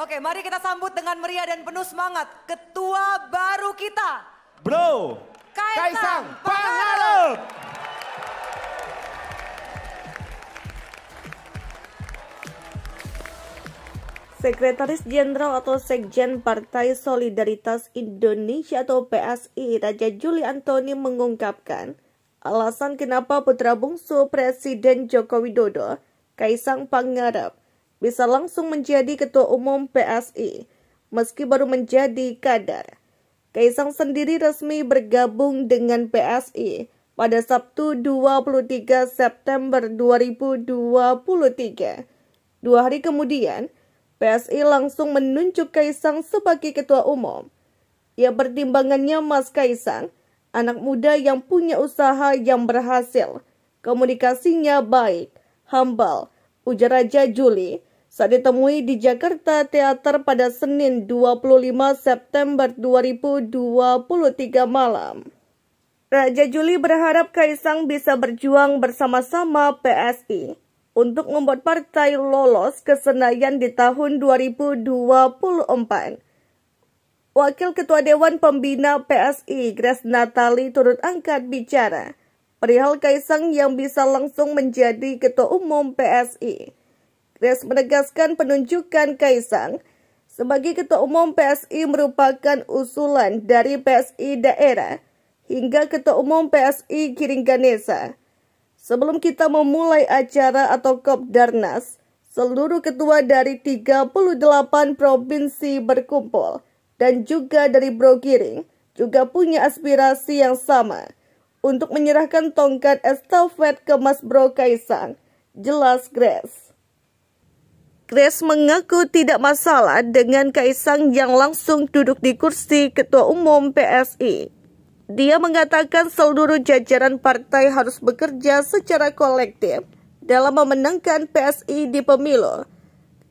Oke, mari kita sambut dengan meriah dan penuh semangat ketua baru kita. Bro, Kaisang, Kaisang Pangarep. Sekretaris Jenderal atau Sekjen Partai Solidaritas Indonesia atau PSI Raja Juli Antoni mengungkapkan alasan kenapa putra bungsu Presiden Joko Widodo, Kaisang Pangarep, bisa langsung menjadi ketua umum PSI, meski baru menjadi kader. Kaisang sendiri resmi bergabung dengan PSI pada Sabtu 23 September 2023. Dua hari kemudian, PSI langsung menunjuk Kaisang sebagai ketua umum. Ya pertimbangannya Mas Kaisang, anak muda yang punya usaha yang berhasil, komunikasinya baik, humble, ujar Raja Juli, saat ditemui di Jakarta Teater pada Senin 25 September 2023 malam. Raja Juli berharap Kaisang bisa berjuang bersama-sama PSI untuk membuat partai lolos ke Senayan di tahun 2024. Wakil Ketua Dewan Pembina PSI, Grace Natali, turut angkat bicara perihal Kaisang yang bisa langsung menjadi Ketua Umum PSI. Grace menegaskan penunjukan Kaisang sebagai Ketua Umum PSI merupakan usulan dari PSI daerah hingga Ketua Umum PSI Ganesa. Sebelum kita memulai acara atau kop Kopdarnas, seluruh ketua dari 38 provinsi berkumpul dan juga dari Bro Brogiring juga punya aspirasi yang sama untuk menyerahkan tongkat estafet ke Mas Bro Kaisang. Jelas Grace. Grace mengaku tidak masalah dengan Kaisang yang langsung duduk di kursi Ketua Umum PSI. Dia mengatakan seluruh jajaran partai harus bekerja secara kolektif dalam memenangkan PSI di pemilu.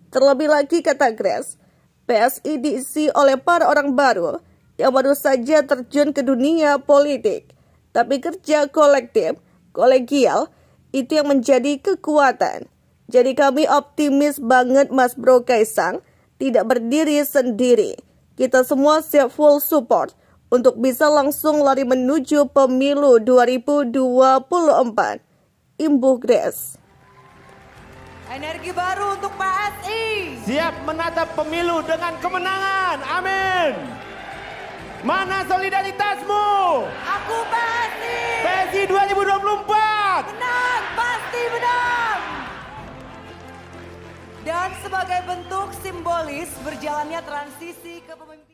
Terlebih lagi kata Grace, PSI diisi oleh para orang baru yang baru saja terjun ke dunia politik. Tapi kerja kolektif, kolegial, itu yang menjadi kekuatan. Jadi kami optimis banget Mas Bro Kaisang tidak berdiri sendiri. Kita semua siap full support untuk bisa langsung lari menuju pemilu 2024. Imbu Grace. Energi baru untuk PSI. Siap menatap pemilu dengan kemenangan. Amin. Mana solidaritasmu? Aku Dan sebagai bentuk simbolis berjalannya transisi kepemimpinan.